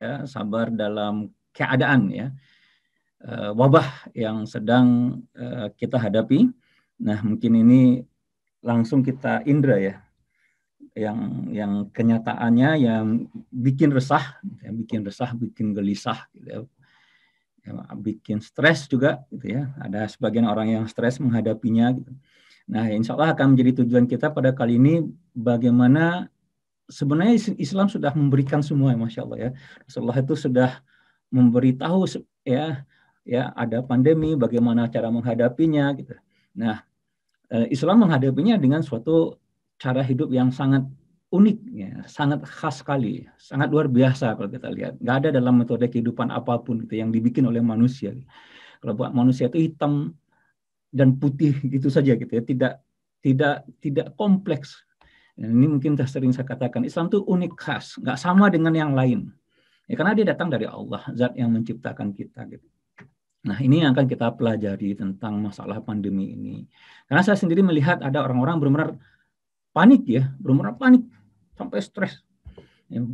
ya, sabar dalam keadaan ya eh, wabah yang sedang eh, kita hadapi. Nah, mungkin ini langsung kita indra ya yang yang kenyataannya yang bikin resah, ya, bikin resah, bikin gelisah, gitu ya. ya bikin stres juga, gitu ya. Ada sebagian orang yang stres menghadapinya. Gitu. Nah, insya Allah akan menjadi tujuan kita pada kali ini bagaimana sebenarnya Islam sudah memberikan semua ya masya Allah ya Rasulullah itu sudah memberitahu ya ya ada pandemi bagaimana cara menghadapinya gitu nah eh, Islam menghadapinya dengan suatu cara hidup yang sangat unik ya sangat khas sekali sangat luar biasa kalau kita lihat nggak ada dalam metode kehidupan apapun gitu yang dibikin oleh manusia kalau buat manusia itu hitam dan putih gitu saja gitu ya tidak tidak tidak kompleks dan ini mungkin sudah sering saya katakan, Islam itu unik khas, nggak sama dengan yang lain. Ya, karena dia datang dari Allah, zat yang menciptakan kita. Gitu. Nah, ini yang akan kita pelajari tentang masalah pandemi ini. Karena saya sendiri melihat ada orang-orang benar-benar panik ya, benar-benar panik sampai stres. Ya,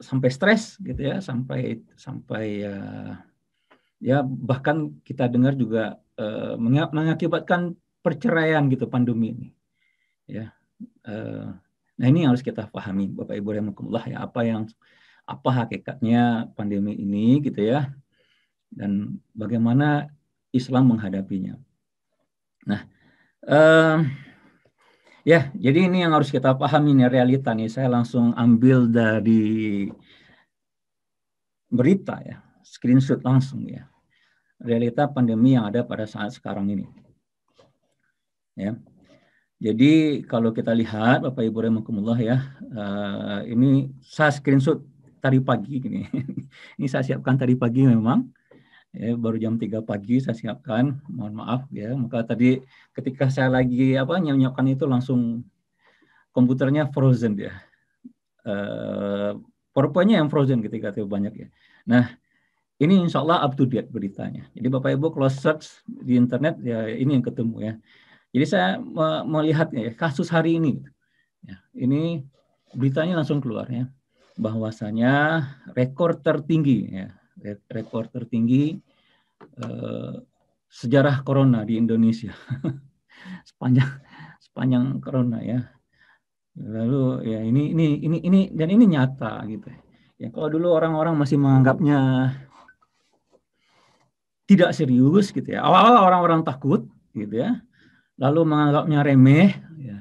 sampai stres gitu ya, sampai sampai ya, ya bahkan kita dengar juga eh, mengakibatkan perceraian gitu pandemi ini. Ya. Eh, nah ini yang harus kita pahami Bapak Ibu rahimakumullah ya apa yang apa hakikatnya pandemi ini gitu ya dan bagaimana Islam menghadapinya. Nah, um, ya jadi ini yang harus kita pahami nih realita nih. Saya langsung ambil dari berita ya, screenshot langsung ya. Realita pandemi yang ada pada saat sekarang ini. Ya. Jadi kalau kita lihat Bapak Ibu rahimakumullah ya, uh, ini saya screenshot tadi pagi ini ini saya siapkan tadi pagi memang ya, baru jam 3 pagi saya siapkan, mohon maaf ya. Maka tadi ketika saya lagi apa nyiapkan itu langsung komputernya frozen dia. Uh, eh, powerpoint yang frozen ketika itu banyak ya. Nah, ini insya Allah up to date beritanya. Jadi Bapak Ibu kalau search di internet ya ini yang ketemu ya. Jadi saya melihatnya ya, kasus hari ini, ya, ini beritanya langsung keluar ya, bahwasanya rekor tertinggi ya, rekor tertinggi eh, sejarah corona di Indonesia sepanjang sepanjang corona ya lalu ya ini ini ini ini dan ini nyata gitu ya kalau dulu orang-orang masih menganggapnya tidak serius gitu ya awal-awal orang-orang takut gitu ya lalu menganggapnya remeh. Ya.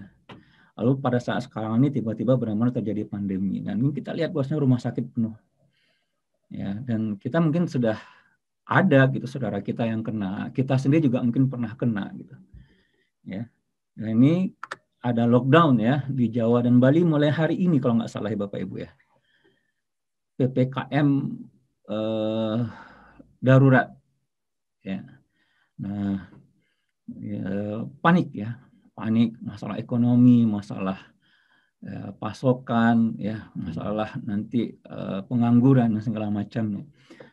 Lalu pada saat sekarang ini tiba-tiba benar-benar terjadi pandemi. Dan kita lihat bosnya rumah sakit penuh. Ya, dan kita mungkin sudah ada gitu saudara kita yang kena, kita sendiri juga mungkin pernah kena gitu. Ya. Nah, ini ada lockdown ya di Jawa dan Bali mulai hari ini kalau nggak salah ya Bapak Ibu ya. PPKM eh, darurat. Ya. Nah, Ya, panik ya panik masalah ekonomi masalah ya, pasokan ya masalah nanti eh, pengangguran dan segala macamnya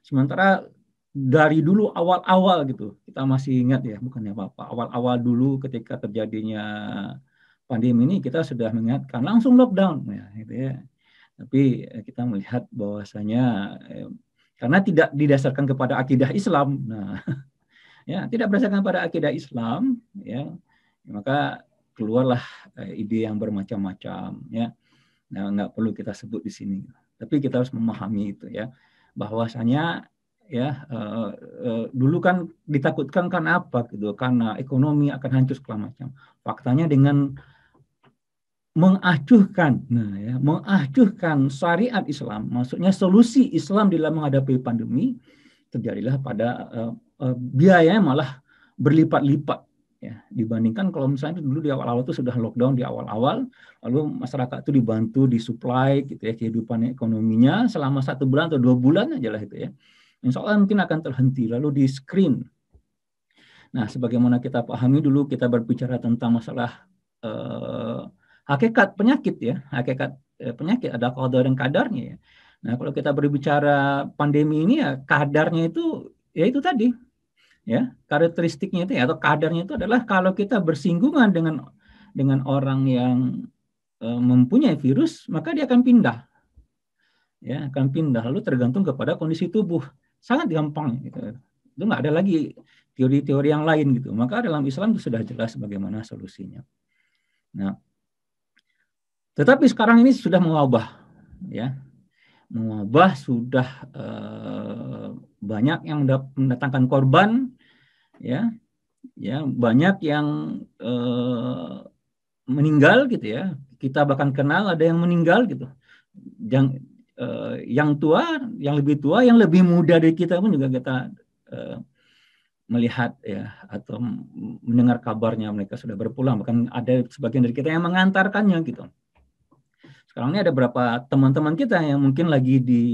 sementara dari dulu awal-awal gitu kita masih ingat ya bukannya apa-apa awal-awal dulu ketika terjadinya pandemi ini kita sudah mengingatkan langsung lockdown ya gitu ya tapi eh, kita melihat bahwasanya eh, karena tidak didasarkan kepada akidah Islam nah ya tidak berdasarkan pada akidah Islam ya maka keluarlah eh, ide yang bermacam-macam ya nah nggak perlu kita sebut di sini tapi kita harus memahami itu ya bahwasanya ya uh, uh, dulu kan ditakutkan kan apa gitu karena ekonomi akan hancur segala macam faktanya dengan mengacuhkan nah ya mengacuhkan syariat Islam maksudnya solusi Islam dalam menghadapi pandemi terjadilah pada uh, Eh, biaya malah berlipat-lipat ya dibandingkan kalau misalnya dulu di awal-awal itu sudah lockdown di awal-awal lalu masyarakat itu dibantu disuplai gitu ya kehidupan ekonominya selama satu bulan atau dua bulan aja lah itu ya insya Allah mungkin akan terhenti lalu di screen nah sebagaimana kita pahami dulu kita berbicara tentang masalah eh, hakikat penyakit ya hakikat eh, penyakit ada kadar dan kadarnya ya nah kalau kita berbicara pandemi ini ya kadarnya itu ya itu tadi ya karakteristiknya itu ya, atau kadarnya itu adalah kalau kita bersinggungan dengan dengan orang yang e, mempunyai virus maka dia akan pindah ya akan pindah lalu tergantung kepada kondisi tubuh sangat gampang gitu. itu nggak ada lagi teori-teori yang lain gitu maka dalam Islam itu sudah jelas bagaimana solusinya nah tetapi sekarang ini sudah mengubah ya mewabah sudah eh, banyak yang mendatangkan korban ya ya banyak yang eh, meninggal gitu ya kita bahkan kenal ada yang meninggal gitu yang eh, yang tua yang lebih tua yang lebih muda dari kita pun juga kita melihat ya atau mendengar kabarnya mereka sudah berpulang bahkan ada sebagian dari kita yang mengantarkannya gitu sekarang ini ada berapa teman-teman kita yang mungkin lagi di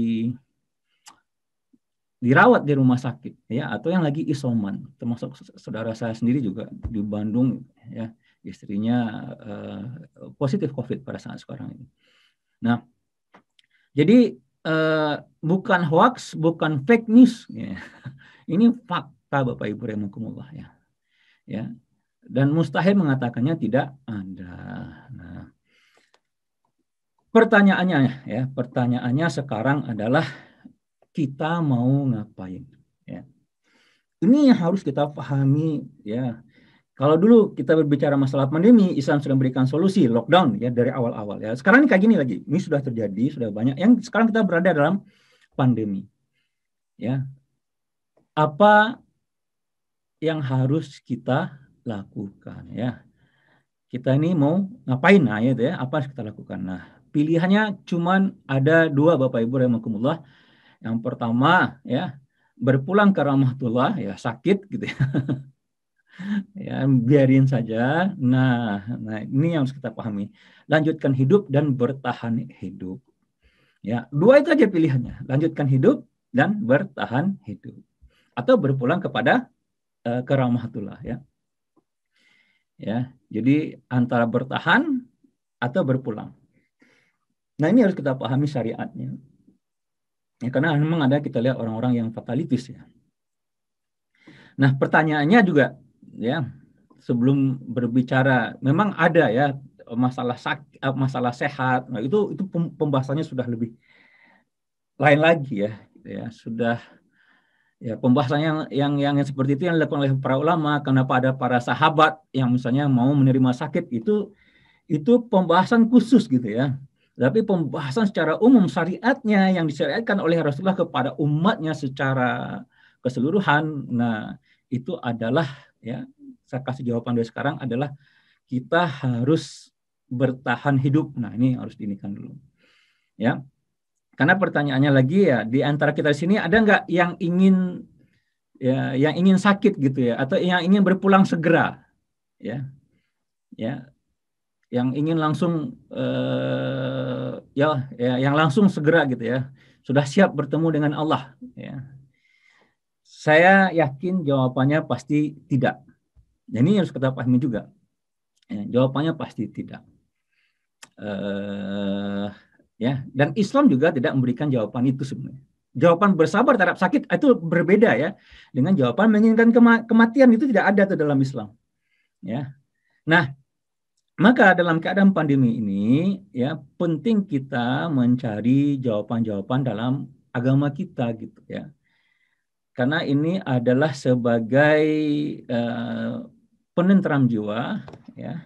dirawat di rumah sakit ya atau yang lagi isoman termasuk saudara saya sendiri juga di Bandung ya istrinya uh, positif COVID pada saat sekarang ini. Nah jadi uh, bukan hoax bukan fake news ya. ini fakta Bapak Ibu Remukumullah ya ya dan mustahil mengatakannya tidak ada. Nah, Pertanyaannya ya, pertanyaannya sekarang adalah kita mau ngapain? Ya. Ini yang harus kita pahami ya. Kalau dulu kita berbicara masalah pandemi, Islam sudah memberikan solusi lockdown ya dari awal-awal ya. Sekarang ini kayak gini lagi, ini sudah terjadi, sudah banyak. Yang sekarang kita berada dalam pandemi. Ya. Apa yang harus kita lakukan ya? Kita ini mau ngapain nah ya, ya apa harus kita lakukan. Nah, pilihannya cuma ada dua Bapak Ibu rahimakumullah. Yang pertama ya berpulang ke rahmatullah ya sakit gitu ya. ya biarin saja. Nah, nah ini yang harus kita pahami. Lanjutkan hidup dan bertahan hidup. Ya, dua itu aja pilihannya. Lanjutkan hidup dan bertahan hidup atau berpulang kepada uh, ke rahmatullah ya. Ya, jadi antara bertahan atau berpulang Nah ini harus kita pahami syariatnya. Ya, karena memang ada kita lihat orang-orang yang fatalitis ya. Nah pertanyaannya juga ya sebelum berbicara memang ada ya masalah sak eh, masalah sehat. Nah itu itu pembahasannya sudah lebih lain lagi ya, ya sudah ya pembahasan yang, yang yang yang seperti itu yang dilakukan oleh para ulama kenapa ada para sahabat yang misalnya mau menerima sakit itu itu pembahasan khusus gitu ya tapi pembahasan secara umum syariatnya yang disyariatkan oleh Rasulullah kepada umatnya secara keseluruhan nah itu adalah ya saya kasih jawaban dari sekarang adalah kita harus bertahan hidup nah ini harus diinikan dulu ya karena pertanyaannya lagi ya di antara kita di sini ada nggak yang ingin ya yang ingin sakit gitu ya atau yang ingin berpulang segera ya ya yang ingin langsung uh, ya, ya yang langsung segera gitu ya sudah siap bertemu dengan Allah ya saya yakin jawabannya pasti tidak dan nah, ini harus kita pahami juga ya, jawabannya pasti tidak uh, ya dan Islam juga tidak memberikan jawaban itu sebenarnya jawaban bersabar terhadap sakit itu berbeda ya dengan jawaban menginginkan kema kematian itu tidak ada tuh dalam Islam ya nah maka dalam keadaan pandemi ini ya penting kita mencari jawaban-jawaban dalam agama kita gitu ya. Karena ini adalah sebagai uh, eh, penenteram jiwa ya.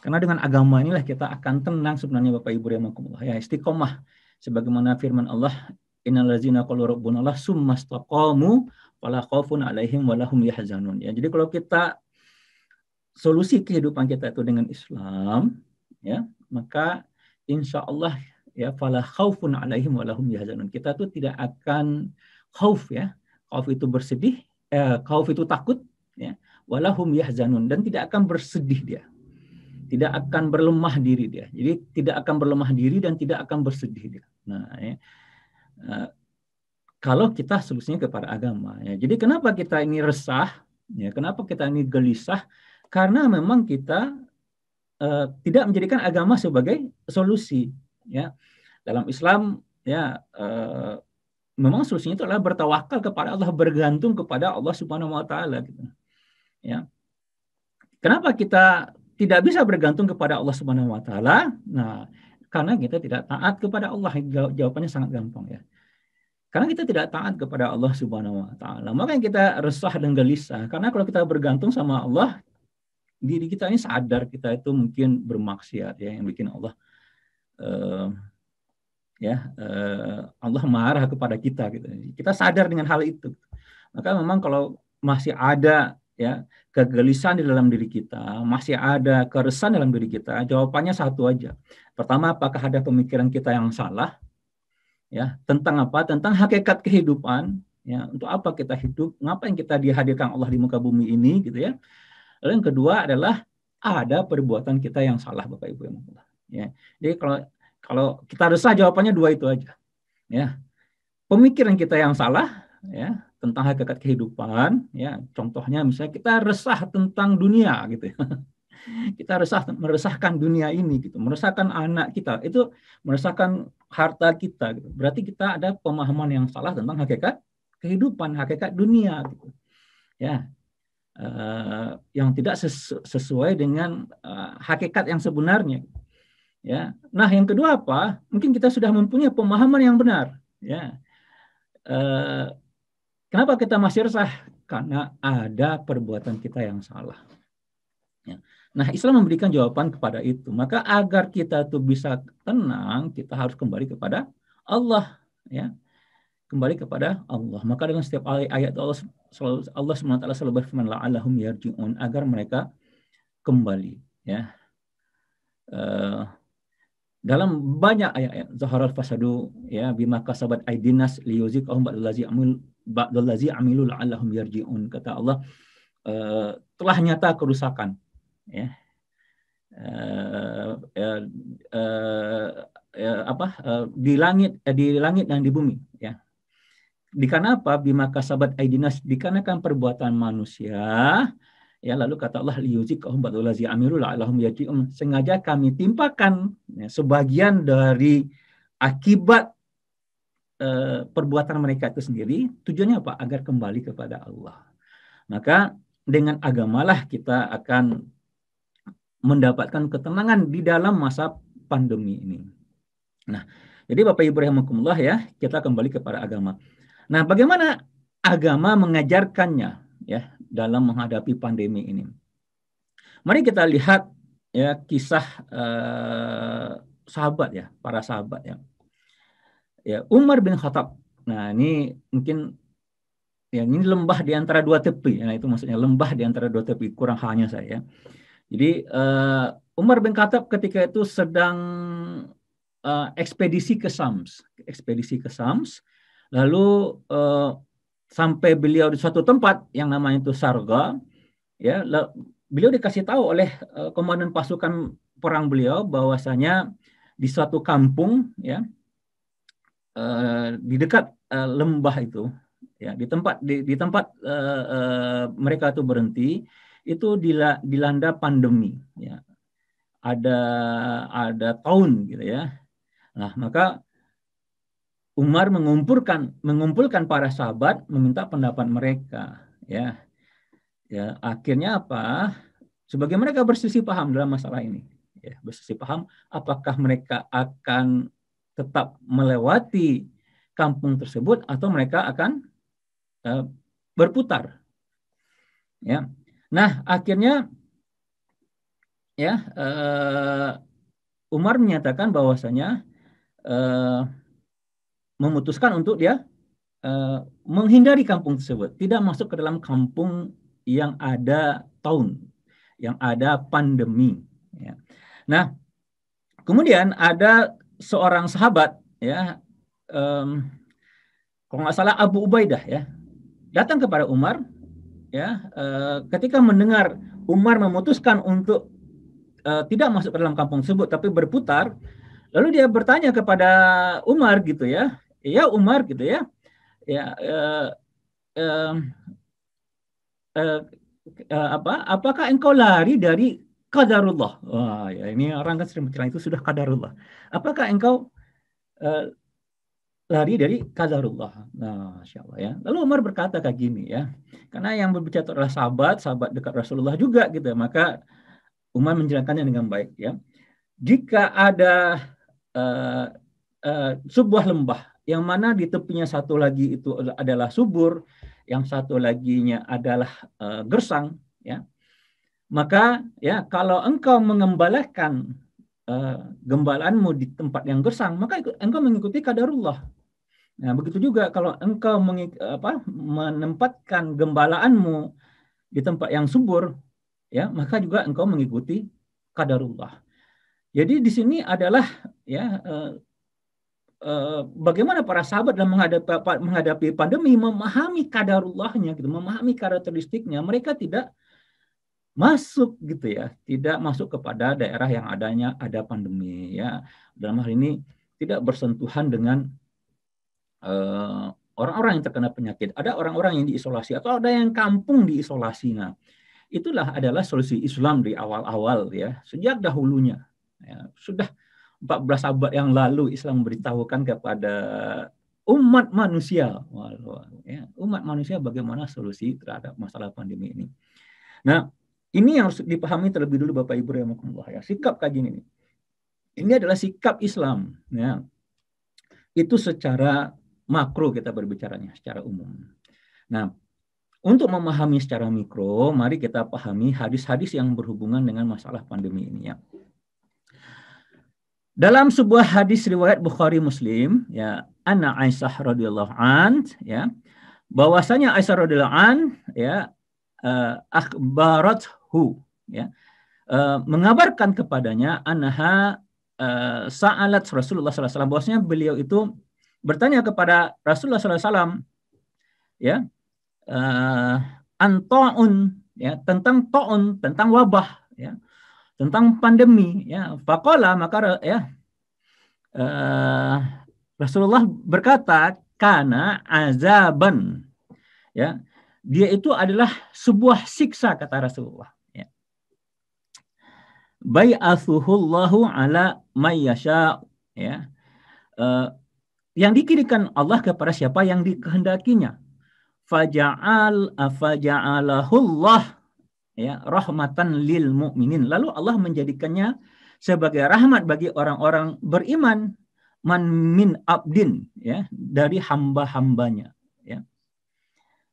Karena dengan agama inilah kita akan tenang sebenarnya Bapak Ibu yang rahimakumullah ya istiqomah sebagaimana firman Allah Inalazina qalu rabbunallah summastaqamu wala khaufun alaihim wala hum yahzanun ya. Jadi kalau kita solusi kehidupan kita itu dengan Islam, ya, maka insya Allah ya falah khaufun alaihim walahum yahzanun. Kita tuh tidak akan khauf ya. Khauf itu bersedih, eh, khauf itu takut ya. Walahum yahzanun dan tidak akan bersedih dia. Tidak akan berlemah diri dia. Jadi tidak akan berlemah diri dan tidak akan bersedih dia. Nah, ya. Eh, kalau kita solusinya kepada agama ya. Jadi kenapa kita ini resah? Ya, kenapa kita ini gelisah? karena memang kita uh, tidak menjadikan agama sebagai solusi ya dalam Islam ya uh, memang solusinya itu adalah bertawakal kepada Allah bergantung kepada Allah Subhanahu wa taala gitu. Ya. Kenapa kita tidak bisa bergantung kepada Allah Subhanahu wa taala? Nah, karena kita tidak taat kepada Allah. Jawabannya sangat gampang ya. Karena kita tidak taat kepada Allah Subhanahu wa taala. Maka kita resah dan gelisah. Karena kalau kita bergantung sama Allah, diri kita ini sadar kita itu mungkin bermaksiat ya yang bikin Allah uh, ya uh, Allah marah kepada kita gitu. Kita sadar dengan hal itu. Maka memang kalau masih ada ya kegelisahan di dalam diri kita, masih ada keresahan dalam diri kita, jawabannya satu aja. Pertama, apakah ada pemikiran kita yang salah? Ya, tentang apa? Tentang hakikat kehidupan, ya, untuk apa kita hidup? Ngapain kita dihadirkan Allah di muka bumi ini gitu ya? Lalu yang kedua adalah ada perbuatan kita yang salah Bapak Ibu yang Ya. Jadi kalau kalau kita resah jawabannya dua itu aja. Ya. Pemikiran kita yang salah ya tentang hakikat kehidupan ya contohnya misalnya kita resah tentang dunia gitu ya. kita resah meresahkan dunia ini gitu meresahkan anak kita itu meresahkan harta kita gitu berarti kita ada pemahaman yang salah tentang hakikat kehidupan hakikat dunia gitu ya Eh, yang tidak sesuai dengan uh, hakikat yang sebenarnya. Ya. Nah, yang kedua apa? Mungkin kita sudah mempunyai pemahaman yang benar, ya. Uh, kenapa kita masih resah? Karena ada perbuatan kita yang salah. Ya. Nah, Islam memberikan jawaban kepada itu. Maka agar kita tuh bisa tenang, kita harus kembali kepada Allah, ya kembali kepada Allah. Maka dengan setiap ayat Allah selalu Allah SWT selalu berfirman la'allahum yarji'un agar mereka kembali ya. Uh, dalam banyak ayat-ayat al fasadu ya bima kasabat aidinas liyuzikahum ba'dallazi amil ba'dallazi amilu la'allahum yarji'un kata Allah uh, telah nyata kerusakan ya. Uh, uh, uh, uh, apa uh, di langit uh, di langit dan di bumi dikarenakan apa? Bima kasabat aidinas dikarenakan perbuatan manusia. Ya, lalu kata Allah liyuzikahum badulazi amirul alahum yaji'um. Sengaja kami timpakan ya, sebagian dari akibat eh, perbuatan mereka itu sendiri. Tujuannya apa? Agar kembali kepada Allah. Maka dengan agamalah kita akan mendapatkan ketenangan di dalam masa pandemi ini. Nah, jadi Bapak Ibu rahimakumullah ya, kita kembali kepada agama. Nah, bagaimana agama mengajarkannya ya dalam menghadapi pandemi ini? Mari kita lihat ya kisah eh, sahabat ya, para sahabat ya. Ya, Umar bin Khattab. Nah, ini mungkin ya ini lembah di antara dua tepi. Nah, itu maksudnya lembah di antara dua tepi, kurang hanya saya. Ya. Jadi uh, Umar bin Khattab ketika itu sedang uh, ekspedisi ke Sams, ekspedisi ke Sams Lalu uh, sampai beliau di suatu tempat yang namanya itu Sarga, ya beliau dikasih tahu oleh uh, komandan pasukan perang beliau bahwasanya di suatu kampung ya uh, di dekat uh, lembah itu ya di tempat di, di tempat uh, uh, mereka itu berhenti itu dilanda pandemi ya ada ada tahun gitu ya nah maka Umar mengumpulkan mengumpulkan para sahabat meminta pendapat mereka ya ya akhirnya apa sebagai mereka bersisi paham dalam masalah ini ya bersisi paham apakah mereka akan tetap melewati kampung tersebut atau mereka akan uh, berputar ya nah akhirnya ya uh, Umar menyatakan bahwasanya uh, memutuskan untuk dia uh, menghindari kampung tersebut, tidak masuk ke dalam kampung yang ada tahun, yang ada pandemi. Ya. Nah, kemudian ada seorang sahabat, ya, um, kalau nggak salah Abu Ubaidah, ya, datang kepada Umar, ya, uh, ketika mendengar Umar memutuskan untuk uh, tidak masuk ke dalam kampung tersebut, tapi berputar, lalu dia bertanya kepada Umar gitu ya, ya Umar gitu ya ya uh, uh, uh, apa apakah engkau lari dari kadarullah wah ya ini orang kan sering bilang itu sudah kadarullah apakah engkau uh, lari dari kadarullah nah Allah ya lalu Umar berkata kayak gini ya karena yang berbicara adalah sahabat sahabat dekat Rasulullah juga gitu ya. maka Umar menjelaskannya dengan baik ya jika ada uh, uh, sebuah lembah yang mana di tepinya satu lagi itu adalah subur, yang satu laginya adalah uh, gersang, ya. Maka ya kalau engkau mengembalakan uh, eh, gembalaanmu di tempat yang gersang, maka engkau mengikuti kadarullah. Nah, begitu juga kalau engkau mengik, apa, menempatkan gembalaanmu di tempat yang subur, ya, maka juga engkau mengikuti kadarullah. Jadi di sini adalah ya eh, Eh, bagaimana para sahabat dalam menghadapi menghadapi pandemi memahami kadarullahnya gitu, memahami karakteristiknya, mereka tidak masuk gitu ya, tidak masuk kepada daerah yang adanya ada pandemi ya. Dalam hal ini tidak bersentuhan dengan orang eh, orang-orang yang terkena penyakit. Ada orang-orang yang diisolasi atau ada yang kampung diisolasi. Nah, itulah adalah solusi Islam di awal-awal ya, sejak dahulunya. Ya, sudah 14 abad yang lalu Islam memberitahukan kepada umat manusia, ya, umat manusia bagaimana solusi terhadap masalah pandemi ini. Nah, ini yang harus dipahami terlebih dulu Bapak Ibu yang ya. Sikap kajian ini. Ini adalah sikap Islam, ya. Itu secara makro kita berbicaranya, secara umum. Nah, untuk memahami secara mikro, mari kita pahami hadis-hadis yang berhubungan dengan masalah pandemi ini ya. Dalam sebuah hadis riwayat Bukhari Muslim, ya, Anna Aisyah radhiyallahu an, ya, bahwasanya Aisyah radhiyallahu an, ya, uh, ya, uh, mengabarkan kepadanya anha uh, eh, sa'alat Rasulullah Sallallahu Alaihi Wasallam Bahwasanya beliau itu bertanya kepada Rasulullah SAW, ya, uh, antaun, ya, tentang taun, tentang wabah, ya tentang pandemi ya fakola maka ya uh, Rasulullah berkata karena azaban ya dia itu adalah sebuah siksa kata Rasulullah ya. Bai'athuhullahu ala mayyasha ya. Uh, yang dikirikan Allah kepada siapa yang dikehendakinya. Faja'al afaja'alahullah ya rahmatan lil mukminin lalu Allah menjadikannya sebagai rahmat bagi orang-orang beriman man min abdin ya dari hamba-hambanya ya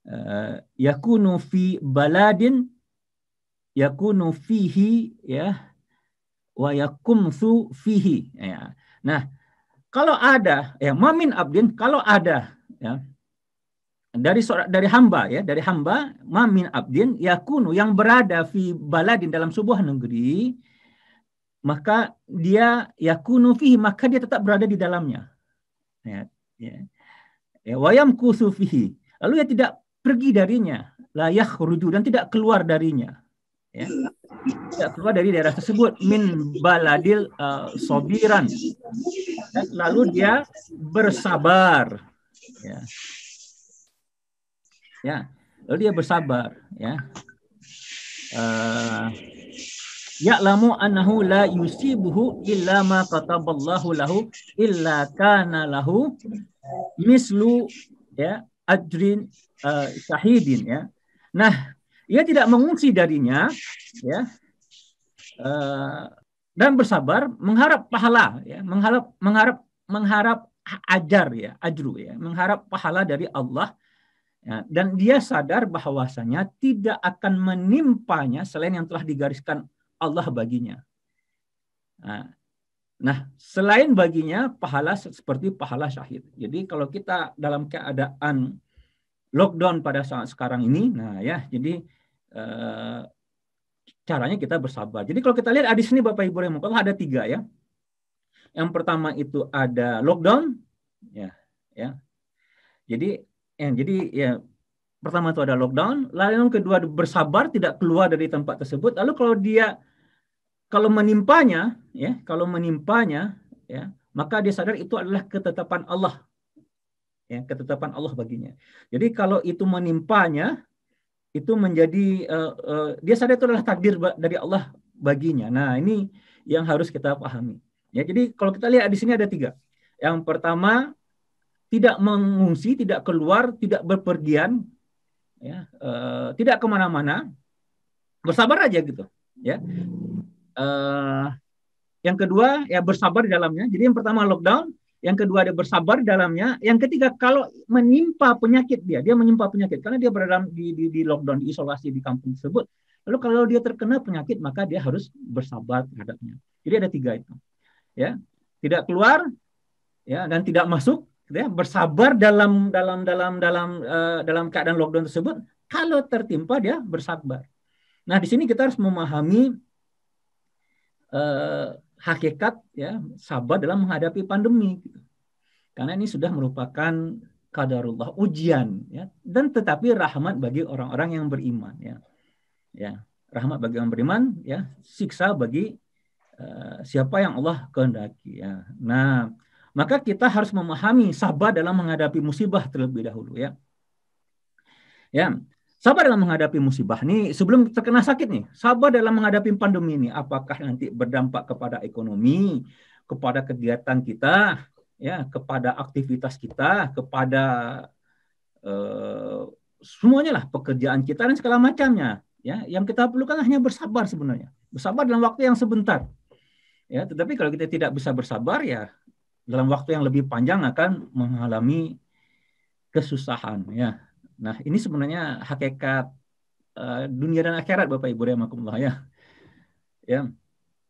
eh, yakunu fi baladin yakunu fihi ya wa yakumsu fihi ya nah kalau ada ya mamin abdin kalau ada ya dari dari hamba ya dari hamba mamin abdin yakunu yang berada fi baladin dalam sebuah negeri maka dia yakunu fi maka dia tetap berada di dalamnya ya ya, ya wayam kusufihi lalu ia tidak pergi darinya layak rujuk dan tidak keluar darinya ya tidak keluar dari daerah tersebut min baladil uh, sobiran dan lalu dia bersabar ya ya lalu dia bersabar ya uh, eh, lamu anahu la yusibuhu illa ma kataballahu lahu illa kana lahu mislu ya adrin uh, eh, syahidin ya. Nah, ia tidak mengungsi darinya ya. Uh, dan bersabar mengharap pahala ya, mengharap mengharap mengharap ajar ya, ajru ya, mengharap pahala dari Allah Ya, dan dia sadar bahwasanya tidak akan menimpanya selain yang telah digariskan Allah baginya. Nah, nah, selain baginya pahala seperti pahala syahid. Jadi kalau kita dalam keadaan lockdown pada saat sekarang ini, nah ya, jadi eh, caranya kita bersabar. Jadi kalau kita lihat hadis ini Bapak Ibu kalau ada tiga ya. Yang pertama itu ada lockdown, ya, ya. Jadi ya, jadi ya pertama itu ada lockdown, lalu yang kedua bersabar tidak keluar dari tempat tersebut. Lalu kalau dia kalau menimpanya, ya, kalau menimpanya, ya, maka dia sadar itu adalah ketetapan Allah. Ya, ketetapan Allah baginya. Jadi kalau itu menimpanya, itu menjadi uh, uh, dia sadar itu adalah takdir dari Allah baginya. Nah, ini yang harus kita pahami. Ya, jadi kalau kita lihat di sini ada tiga. Yang pertama tidak mengungsi, tidak keluar, tidak berpergian, ya, uh, tidak kemana-mana, bersabar aja gitu, ya. Uh, yang kedua ya bersabar di dalamnya. Jadi yang pertama lockdown, yang kedua ada bersabar di dalamnya, yang ketiga kalau menimpa penyakit dia, dia menimpa penyakit karena dia berada di, di, di lockdown, di isolasi di kampung tersebut. Lalu kalau dia terkena penyakit maka dia harus bersabar terhadapnya. Jadi ada tiga itu, ya tidak keluar, ya dan tidak masuk ya, bersabar dalam dalam dalam dalam uh, dalam keadaan lockdown tersebut. Kalau tertimpa dia bersabar. Nah di sini kita harus memahami uh, hakikat ya sabar dalam menghadapi pandemi. Karena ini sudah merupakan kadarullah ujian ya dan tetapi rahmat bagi orang-orang yang beriman ya. Ya, rahmat bagi orang beriman ya, siksa bagi uh, siapa yang Allah kehendaki ya. Nah, maka kita harus memahami sabar dalam menghadapi musibah terlebih dahulu ya. Ya, sabar dalam menghadapi musibah nih sebelum terkena sakit nih, sabar dalam menghadapi pandemi ini apakah nanti berdampak kepada ekonomi, kepada kegiatan kita, ya, kepada aktivitas kita, kepada eh, semuanya lah pekerjaan kita dan segala macamnya ya yang kita perlukan hanya bersabar sebenarnya bersabar dalam waktu yang sebentar ya tetapi kalau kita tidak bisa bersabar ya dalam waktu yang lebih panjang akan mengalami kesusahan ya. Nah, ini sebenarnya hakikat uh, dunia dan akhirat Bapak Ibu rahimakumullah ya. Ya.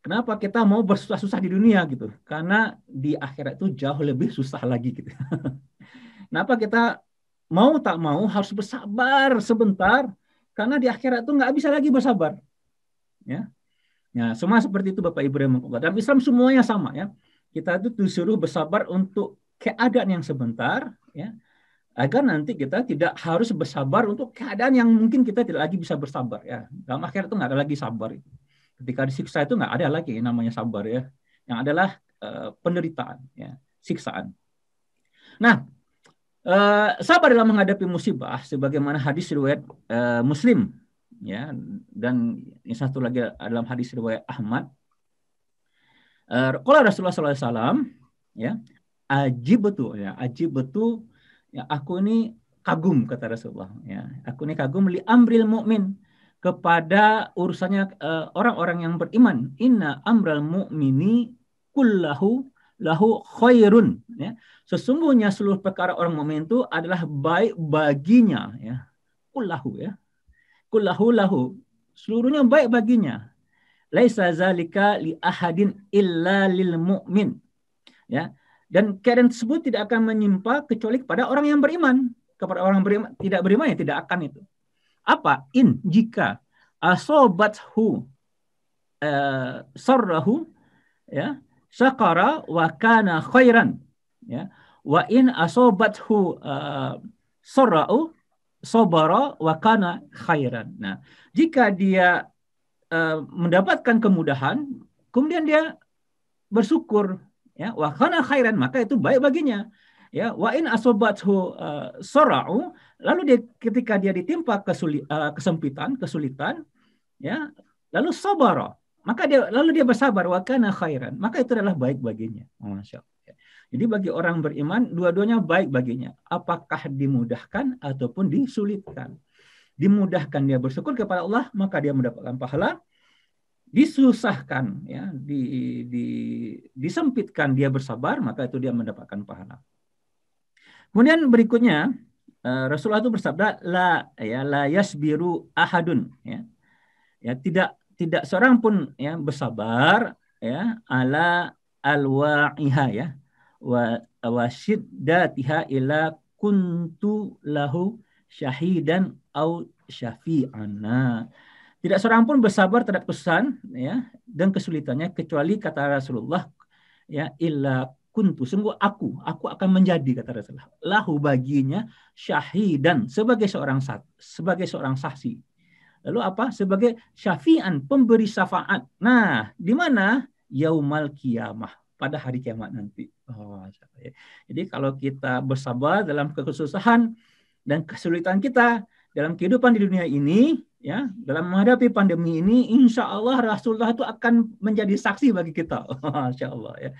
Kenapa kita mau bersusah-susah di dunia gitu? Karena di akhirat itu jauh lebih susah lagi gitu. Kenapa kita mau tak mau harus bersabar sebentar karena di akhirat itu nggak bisa lagi bersabar. Ya. Nah, semua seperti itu Bapak Ibu rahimakumullah. Dan Islam semuanya sama ya kita itu disuruh bersabar untuk keadaan yang sebentar ya agar nanti kita tidak harus bersabar untuk keadaan yang mungkin kita tidak lagi bisa bersabar ya dalam akhir itu nggak ada lagi sabar ketika disiksa itu nggak ada lagi yang namanya sabar ya yang adalah uh, penderitaan ya siksaan nah uh, sabar dalam menghadapi musibah sebagaimana hadis riwayat uh, muslim ya dan yang satu lagi dalam hadis riwayat Ahmad kalau eh, Rasulullah SAW, ya aji betul, ya aji betul, ya aku ini kagum kata Rasulullah. Ya, aku ini kagum li amril mukmin kepada urusannya eh, orang-orang uh, yang beriman. Inna amral mukmini kullahu lahu khairun. Ya. Sesungguhnya seluruh perkara orang mukmin itu adalah baik baginya. Ya. Kullahu ya. Kullahu lahu. Seluruhnya baik baginya laisa zalika li ahadin illa lil mu'min. Ya. Dan keadaan tersebut tidak akan menimpa kecuali kepada orang yang beriman. Kepada orang beriman, tidak beriman ya tidak akan itu. Apa? In, jika. Asobathu ah, uh, eh, sarrahu ya syakara wa kana khairan ya wa in asobathu uh, sarra'u sobara wa kana khairan. Nah, jika dia Eh, mendapatkan kemudahan, kemudian dia bersyukur ya wa kana khairan maka itu baik baginya ya wa in asobathu eh, sorau lalu dia ketika dia ditimpa kesuli, eh, kesempitan kesulitan ya lalu sabara maka dia lalu dia bersabar wa kana khairan maka itu adalah baik baginya masya jadi bagi orang beriman dua-duanya baik baginya apakah dimudahkan ataupun disulitkan dimudahkan dia bersyukur kepada Allah maka dia mendapatkan pahala disusahkan ya di, di disempitkan dia bersabar maka itu dia mendapatkan pahala kemudian berikutnya eh, Rasulullah itu bersabda la ya la yasbiru ahadun ya ya tidak tidak seorang pun ya bersabar ya ala alwa'iha ya wa wasidatiha ila kuntu lahu syahidan au syafi'ana. Tidak seorang pun bersabar terhadap pesan ya dan kesulitannya kecuali kata Rasulullah ya illa kuntu sungguh aku aku akan menjadi kata Rasulullah lahu baginya syahidan sebagai seorang sebagai seorang saksi. Lalu apa? Sebagai syafi'an pemberi syafaat. Nah, di mana yaumal kiamah pada hari kiamat nanti. Oh, ya. jadi kalau kita bersabar dalam kesusahan, dan kesulitan kita dalam kehidupan di dunia ini ya dalam menghadapi pandemi ini insya Allah Rasulullah itu akan menjadi saksi bagi kita insya Allah ya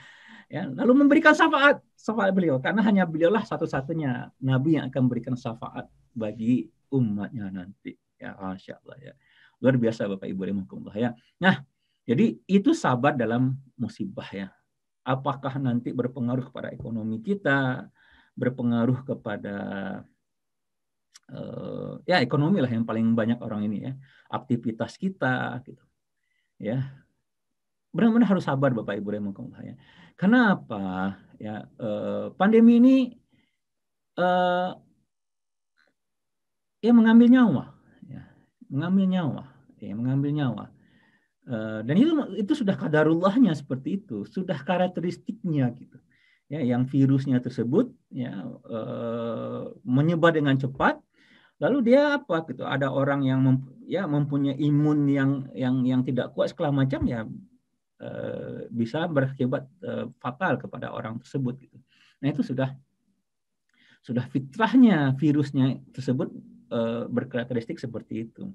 ya lalu memberikan syafaat syafaat beliau karena hanya beliaulah satu-satunya nabi yang akan memberikan syafaat bagi umatnya nanti ya insya Allah ya luar biasa Bapak Ibu rahimakumullah ya nah jadi itu sahabat dalam musibah ya apakah nanti berpengaruh kepada ekonomi kita berpengaruh kepada Eh, ya ekonomi lah yang paling banyak orang ini ya aktivitas kita gitu ya benar-benar harus sabar bapak ibu mengkong ya karena eh, apa ya pandemi ini eh, ya mengambil nyawa ya mengambil nyawa ya mengambil nyawa dan itu itu sudah kadarullahnya seperti itu sudah karakteristiknya gitu ya yang virusnya tersebut ya e, menyebar dengan cepat lalu dia apa gitu ada orang yang mem, ya mempunyai imun yang yang yang tidak kuat segala macam ya e, bisa berakibat e, fatal kepada orang tersebut gitu nah itu sudah sudah fitrahnya virusnya tersebut e, berkarakteristik seperti itu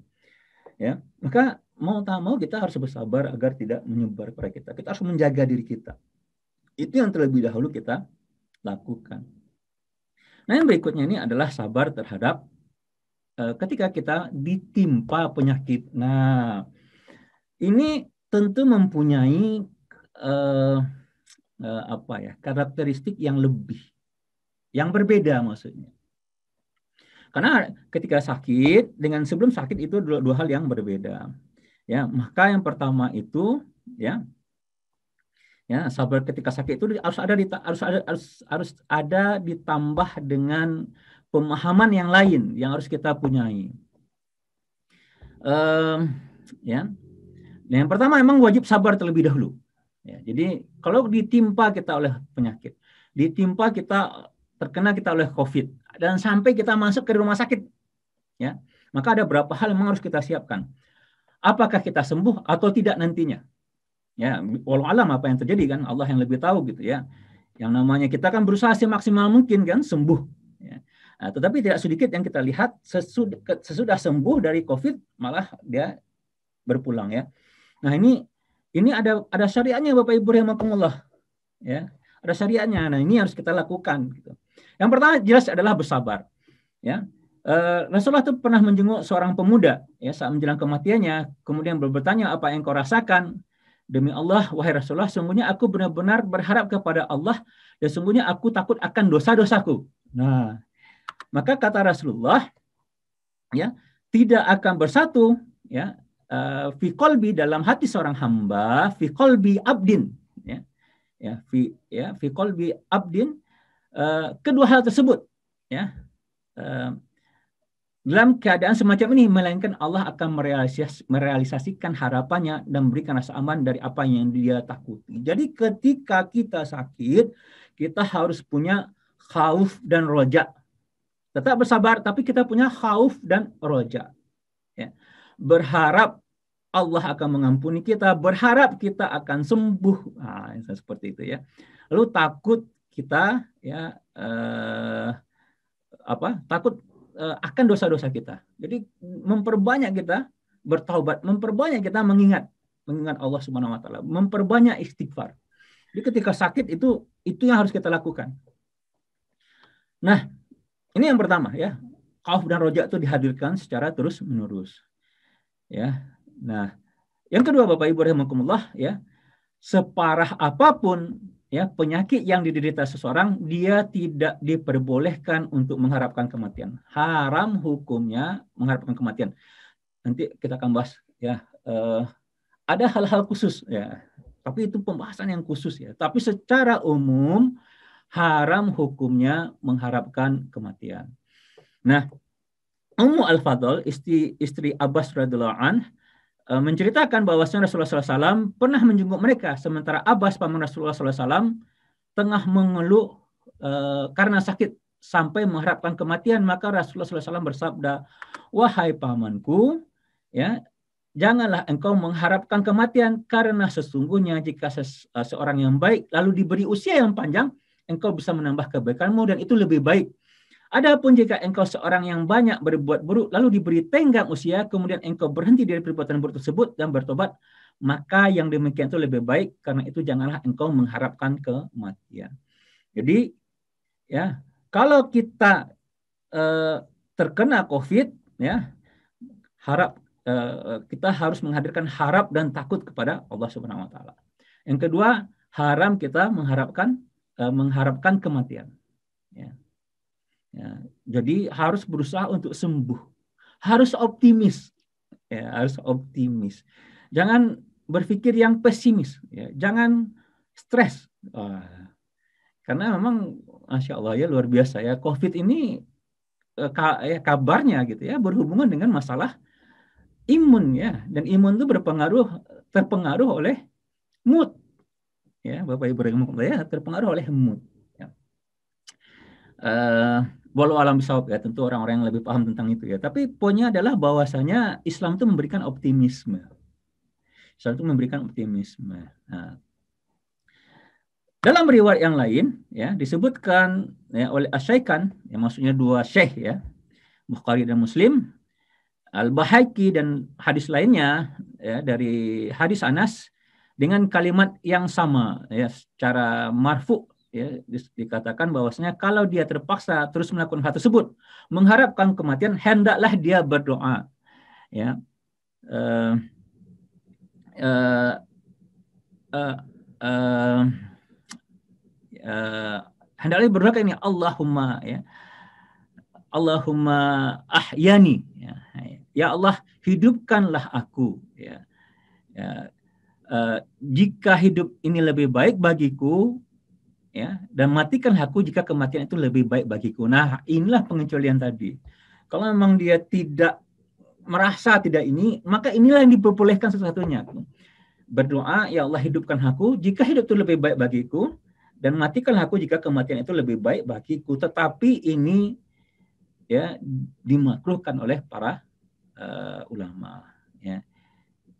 ya maka mau tak mau kita harus bersabar agar tidak menyebar kepada kita kita harus menjaga diri kita itu yang terlebih dahulu kita lakukan nah yang berikutnya ini adalah sabar terhadap Eh, ketika kita ditimpa penyakit. Nah, ini tentu mempunyai uh, uh, apa ya karakteristik yang lebih, yang berbeda maksudnya. Karena ketika sakit dengan sebelum sakit itu dua, dua hal yang berbeda. Ya, maka yang pertama itu ya ya sabar ketika sakit itu harus ada harus ada harus, harus ada ditambah dengan pemahaman yang lain yang harus kita punyai. Um, ya. Nah, yang pertama emang wajib sabar terlebih dahulu. Ya, jadi kalau ditimpa kita oleh penyakit, ditimpa kita terkena kita oleh COVID dan sampai kita masuk ke rumah sakit, ya maka ada berapa hal yang harus kita siapkan. Apakah kita sembuh atau tidak nantinya? Ya, walau alam apa yang terjadi kan Allah yang lebih tahu gitu ya. Yang namanya kita kan berusaha semaksimal mungkin kan sembuh. Ya. Nah, tetapi tidak sedikit yang kita lihat sesudah, sembuh dari COVID malah dia berpulang ya. Nah ini ini ada ada syariatnya Bapak Ibu yang rahimakumullah ya ada syariatnya. Nah ini harus kita lakukan. Gitu. Yang pertama jelas adalah bersabar ya. Eh, Rasulullah itu pernah menjenguk seorang pemuda ya saat menjelang kematiannya, kemudian bertanya apa yang kau rasakan. Demi Allah, wahai Rasulullah, sungguhnya aku benar-benar berharap kepada Allah dan sungguhnya aku takut akan dosa-dosaku. Nah, maka kata Rasulullah, ya tidak akan bersatu, ya eh, fi kolbi dalam hati seorang hamba, fi kolbi abdin, ya ya fi ya fi kolbi abdin. Uh, kedua hal tersebut, ya uh, dalam keadaan semacam ini melainkan Allah akan merealisas, merealisasikan harapannya dan memberikan rasa aman dari apa yang dia takuti. Jadi ketika kita sakit, kita harus punya khauf dan rojak. Tetap bersabar, tapi kita punya khauf dan roja. Ya. Berharap Allah akan mengampuni kita, berharap kita akan sembuh. Nah, seperti itu ya. Lalu takut kita ya eh, apa? Takut eh, akan dosa-dosa kita. Jadi memperbanyak kita bertaubat, memperbanyak kita mengingat mengingat Allah Subhanahu wa taala, memperbanyak istighfar. Jadi ketika sakit itu itu yang harus kita lakukan. Nah, ini yang pertama ya. Kauf dan rojak itu dihadirkan secara terus menerus. Ya. Nah, yang kedua Bapak Ibu rahimakumullah ya, separah apapun ya penyakit yang diderita seseorang dia tidak diperbolehkan untuk mengharapkan kematian. Haram hukumnya mengharapkan kematian. Nanti kita akan bahas ya Uh, ada hal-hal khusus ya. Tapi itu pembahasan yang khusus ya. Tapi secara umum haram hukumnya mengharapkan kematian. Nah, Ummu Al-Fadl, istri, istri Abbas radhiyallahu an, eh, menceritakan bahwasanya Rasulullah Sallallahu Alaihi Wasallam pernah menjenguk mereka, sementara Abbas paman Rasulullah Sallallahu Alaihi Wasallam tengah mengeluh e, karena sakit sampai mengharapkan kematian. Maka Rasulullah Sallallahu Alaihi Wasallam bersabda, wahai pamanku, ya janganlah engkau mengharapkan kematian karena sesungguhnya jika ses, eh, seorang yang baik lalu diberi usia yang panjang, engkau bisa menambah kebaikanmu dan itu lebih baik. Adapun jika engkau seorang yang banyak berbuat buruk lalu diberi tenggang usia kemudian engkau berhenti dari perbuatan buruk tersebut dan bertobat, maka yang demikian itu lebih baik karena itu janganlah engkau mengharapkan kematian. Jadi ya, kalau kita eh, terkena Covid ya, harap eh, kita harus menghadirkan harap dan takut kepada Allah Subhanahu wa taala. Yang kedua, haram kita mengharapkan Eh, mengharapkan kematian. Ya. Ya, jadi harus berusaha untuk sembuh, harus optimis, ya, harus optimis. Jangan berpikir yang pesimis, ya. jangan stres, karena memang, masya Allah ya luar biasa ya. Covid ini eh, ya, kabarnya gitu ya berhubungan dengan masalah imun ya, dan imun itu berpengaruh terpengaruh oleh mood ya Bapak Ibu ya terpengaruh oleh mood. Ya. Uh, walau alam bisawab ya tentu orang-orang yang lebih paham tentang itu ya. Tapi poinnya adalah bahwasanya Islam itu memberikan optimisme. Islam itu memberikan optimisme. Nah, dalam riwayat yang lain ya disebutkan ya, oleh Asyikan, yang maksudnya dua syekh ya Bukhari dan Muslim Al-Bahaki dan hadis lainnya ya, dari hadis Anas dengan kalimat yang sama ya secara marfu ya dikatakan bahwasanya kalau dia terpaksa terus melakukan hal tersebut mengharapkan kematian hendaklah dia berdoa ya uh, uh, uh, hendaklah berdoa ini Allahumma ya Allahumma ahyani ya, ya Allah hidupkanlah aku ya, ya Eh, jika hidup ini lebih baik bagiku ya dan matikan aku jika kematian itu lebih baik bagiku. Nah, inilah pengecualian tadi. Kalau memang dia tidak merasa tidak ini, maka inilah yang diperbolehkan satu-satunya. Berdoa, ya Allah hidupkan aku jika hidup itu lebih baik bagiku dan matikan aku jika kematian itu lebih baik bagiku. Tetapi ini ya dimakruhkan oleh para uh, ulama ya.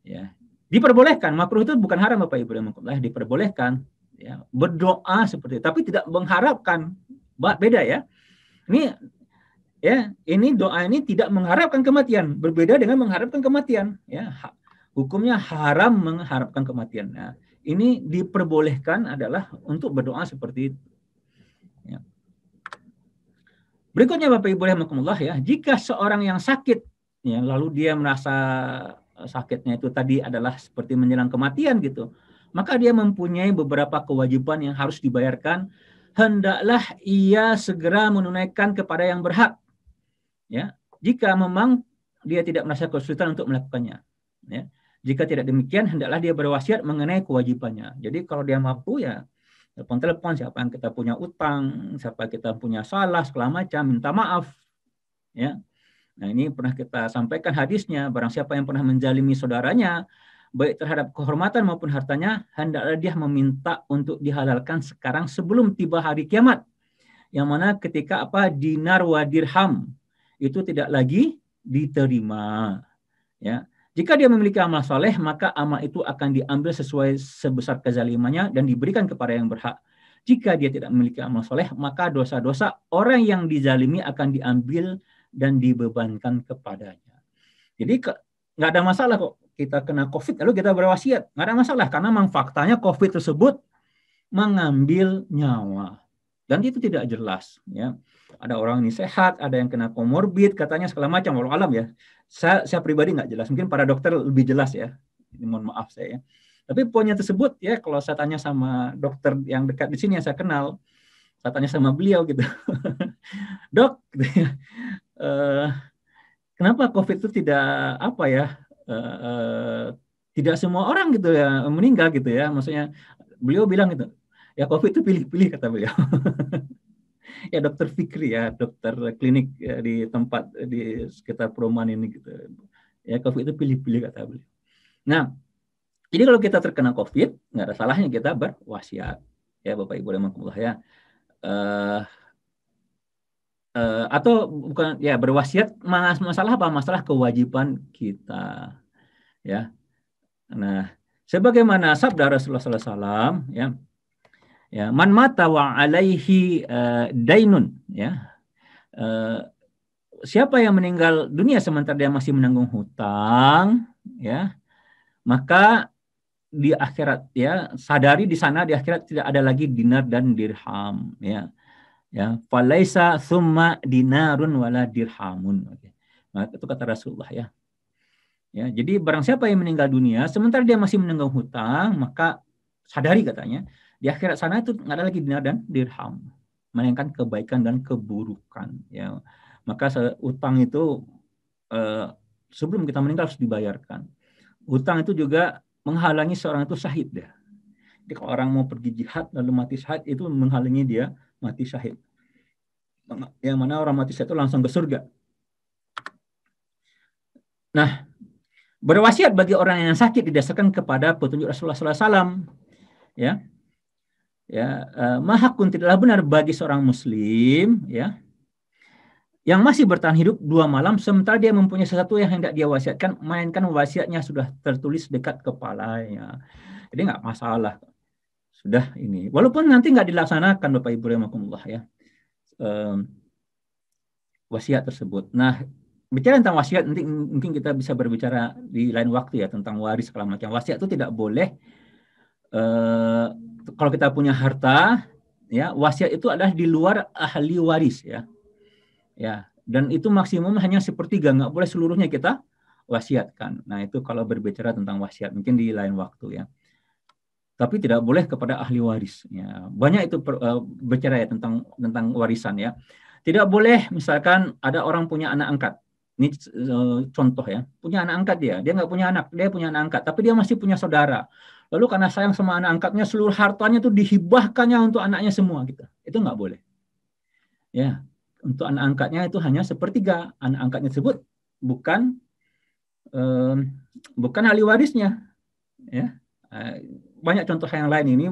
Ya, diperbolehkan makruh itu bukan haram Bapak Ibu yang dan diperbolehkan ya berdoa seperti itu, tapi tidak mengharapkan beda ya ini ya ini doa ini tidak mengharapkan kematian berbeda dengan mengharapkan kematian ya hukumnya haram mengharapkan kematian nah ini diperbolehkan adalah untuk berdoa seperti itu ya. berikutnya Bapak Ibu yang ya jika seorang yang sakit ya lalu dia merasa Eh, sakitnya itu tadi adalah seperti menyerang kematian gitu. Maka dia mempunyai beberapa kewajiban yang harus dibayarkan. Hendaklah ia segera menunaikan kepada yang berhak. Ya, jika memang dia tidak merasa kesulitan untuk melakukannya. Ya. Jika tidak demikian, hendaklah dia berwasiat mengenai kewajibannya. Jadi kalau dia mampu ya telepon-telepon siapa yang kita punya utang, siapa kita punya salah, segala macam, minta maaf. Ya, Nah ini pernah kita sampaikan hadisnya, barang siapa yang pernah menjalimi saudaranya, baik terhadap kehormatan maupun hartanya, hendaklah dia meminta untuk dihalalkan sekarang sebelum tiba hari kiamat. Yang mana ketika apa dinar wa dirham itu tidak lagi diterima. Ya. Jika dia memiliki amal soleh, maka amal itu akan diambil sesuai sebesar kezalimannya dan diberikan kepada yang berhak. Jika dia tidak memiliki amal soleh, maka dosa-dosa orang yang dizalimi akan diambil dan dibebankan kepadanya. Jadi nggak ada masalah kok kita kena COVID lalu kita berwasiat nggak ada masalah karena memang faktanya COVID tersebut mengambil nyawa dan itu tidak jelas ya ada orang ini sehat ada yang kena komorbid katanya segala macam walau alam ya saya, saya pribadi nggak jelas mungkin para dokter lebih jelas ya ini mohon maaf saya ya. tapi poinnya tersebut ya kalau saya tanya sama dokter yang dekat di sini yang saya kenal saya tanya sama beliau gitu dok gitu ya. Eh, kenapa COVID itu tidak apa ya eh, eh, tidak semua orang gitu ya meninggal gitu ya maksudnya beliau bilang gitu ya COVID itu pilih-pilih kata beliau ya dokter Fikri ya dokter klinik ya, di tempat di sekitar perumahan ini gitu ya COVID itu pilih-pilih kata beliau nah jadi kalau kita terkena COVID, nggak ada salahnya kita berwasiat. Ya Bapak Ibu dan ya. Uh, uh, atau bukan ya berwasiat masalah apa masalah kewajiban kita ya nah sebagaimana sabda Rasulullah SAW ya ya man mata wa alaihi uh, dainun ya uh, siapa yang meninggal dunia sementara dia masih menanggung hutang ya maka di akhirat ya sadari di sana di akhirat tidak ada lagi dinar dan dirham ya ya falaisa summa dinarun wala dirhamun nah, itu kata Rasulullah ya ya jadi barang siapa yang meninggal dunia sementara dia masih menenggang hutang maka sadari katanya di akhirat sana itu nggak ada lagi dinar dan dirham melainkan kebaikan dan keburukan ya maka utang itu eh, sebelum kita meninggal harus dibayarkan utang itu juga menghalangi seorang itu sahid ya jadi kalau orang mau pergi jihad lalu mati sahid itu menghalangi dia mati syahid. Yang mana orang mati syahid itu langsung ke surga. Nah, berwasiat bagi orang yang sakit didasarkan kepada petunjuk Rasulullah SAW. Ya, ya e, mahakun tidaklah benar bagi seorang muslim ya yang masih bertahan hidup dua malam sementara dia mempunyai sesuatu yang hendak dia wasiatkan mainkan wasiatnya sudah tertulis dekat kepalanya jadi nggak masalah sudah ini. Walaupun nanti nggak dilaksanakan Bapak Ibu rahimakumullah ya. Um, wasiat tersebut. Nah, bicara tentang wasiat nanti mungkin kita bisa berbicara di lain waktu ya tentang waris segala macam. Wasiat itu tidak boleh uh, kalau kita punya harta ya, wasiat itu adalah di luar ahli waris ya. Ya, dan itu maksimum hanya sepertiga, nggak boleh seluruhnya kita wasiatkan. Nah, itu kalau berbicara tentang wasiat mungkin di lain waktu ya tapi tidak boleh kepada ahli waris. Ya, banyak itu per, uh, bercerai tentang tentang warisan ya. Tidak boleh misalkan ada orang punya anak angkat. Ini uh, contoh ya, punya anak angkat dia, dia nggak punya anak, dia punya anak angkat, tapi dia masih punya saudara. Lalu karena sayang sama anak angkatnya, seluruh hartanya itu dihibahkannya untuk anaknya semua gitu. Itu nggak boleh. Ya, untuk anak angkatnya itu hanya sepertiga anak angkatnya tersebut, bukan um, bukan ahli warisnya. Ya, uh, banyak contoh yang lain ini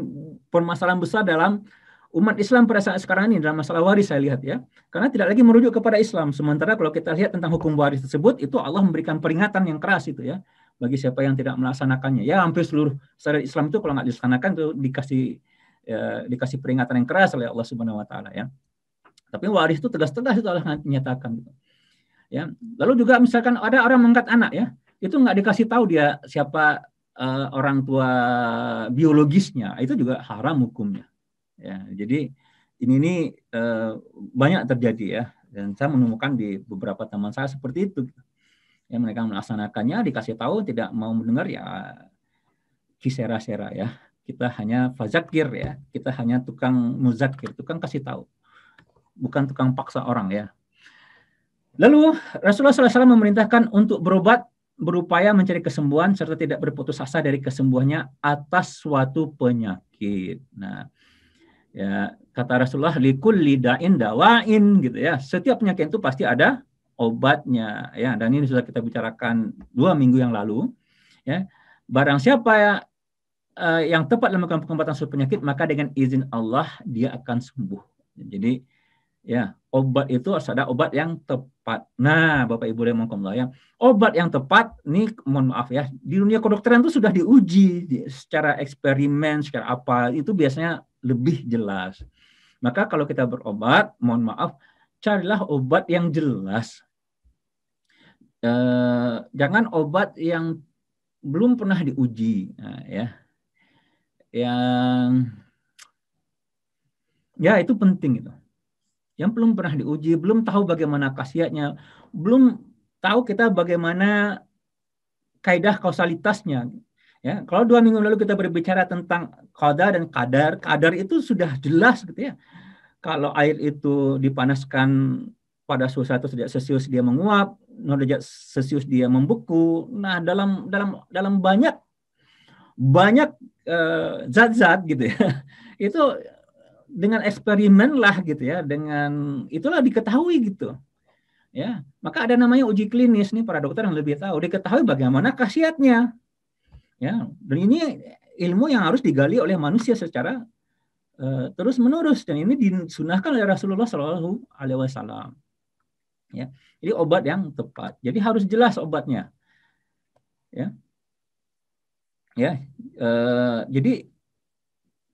permasalahan besar dalam umat Islam pada saat sekarang ini dalam masalah waris saya lihat ya. Karena tidak lagi merujuk kepada Islam. Sementara kalau kita lihat tentang hukum waris tersebut itu Allah memberikan peringatan yang keras itu ya bagi siapa yang tidak melaksanakannya. Ya hampir seluruh syariat Islam itu kalau nggak dilaksanakan itu dikasih ya, dikasih peringatan yang keras oleh Allah Subhanahu wa taala ya. Tapi waris itu tegas-tegas itu Allah menyatakan gitu. Ya. Lalu juga misalkan ada orang mengangkat anak ya, itu nggak dikasih tahu dia siapa uh, orang tua biologisnya itu juga haram hukumnya. Ya, jadi ini ini uh, banyak terjadi ya dan saya menemukan di beberapa teman saya seperti itu. yang mereka melaksanakannya dikasih tahu tidak mau mendengar ya kisera-sera ya. Kita hanya fazakir ya, kita hanya tukang muzakir, tukang kasih tahu. Bukan tukang paksa orang ya. Lalu Rasulullah SAW memerintahkan untuk berobat berupaya mencari kesembuhan serta tidak berputus asa dari kesembuhannya atas suatu penyakit. Nah, ya kata Rasulullah likul lidain dawain gitu ya. Setiap penyakit itu pasti ada obatnya ya dan ini sudah kita bicarakan dua minggu yang lalu ya. Barang siapa ya, eh, yang tepat dalam melakukan pengobatan suatu penyakit maka dengan izin Allah dia akan sembuh. Jadi ya obat itu harus ada obat yang tepat. Nah, Bapak Ibu yang mengkomlah ya, obat yang tepat nih, mohon maaf ya, di dunia kedokteran itu sudah diuji secara eksperimen, secara apa, itu biasanya lebih jelas. Maka kalau kita berobat, mohon maaf, carilah obat yang jelas. E, jangan obat yang belum pernah diuji, nah, ya. Yang ya itu penting itu yang belum pernah diuji, belum tahu bagaimana khasiatnya, belum tahu kita bagaimana kaidah kausalitasnya. Ya, kalau dua minggu lalu kita berbicara tentang kadar dan kadar, kadar itu sudah jelas gitu ya. Kalau air itu dipanaskan pada suhu 100 derajat Celcius dia menguap, 0 derajat Celcius dia membeku. Nah, dalam dalam dalam banyak banyak eh, zat-zat uh, gitu ya. Itu dengan eksperimen lah gitu ya, dengan itulah diketahui gitu. Ya, maka ada namanya uji klinis nih para dokter yang lebih tahu, diketahui bagaimana khasiatnya. Ya, dan ini ilmu yang harus digali oleh manusia secara uh, eh, terus menerus dan ini disunahkan oleh Rasulullah Shallallahu Alaihi Wasallam. Ya, jadi obat yang tepat. Jadi harus jelas obatnya. Ya, ya. Uh, jadi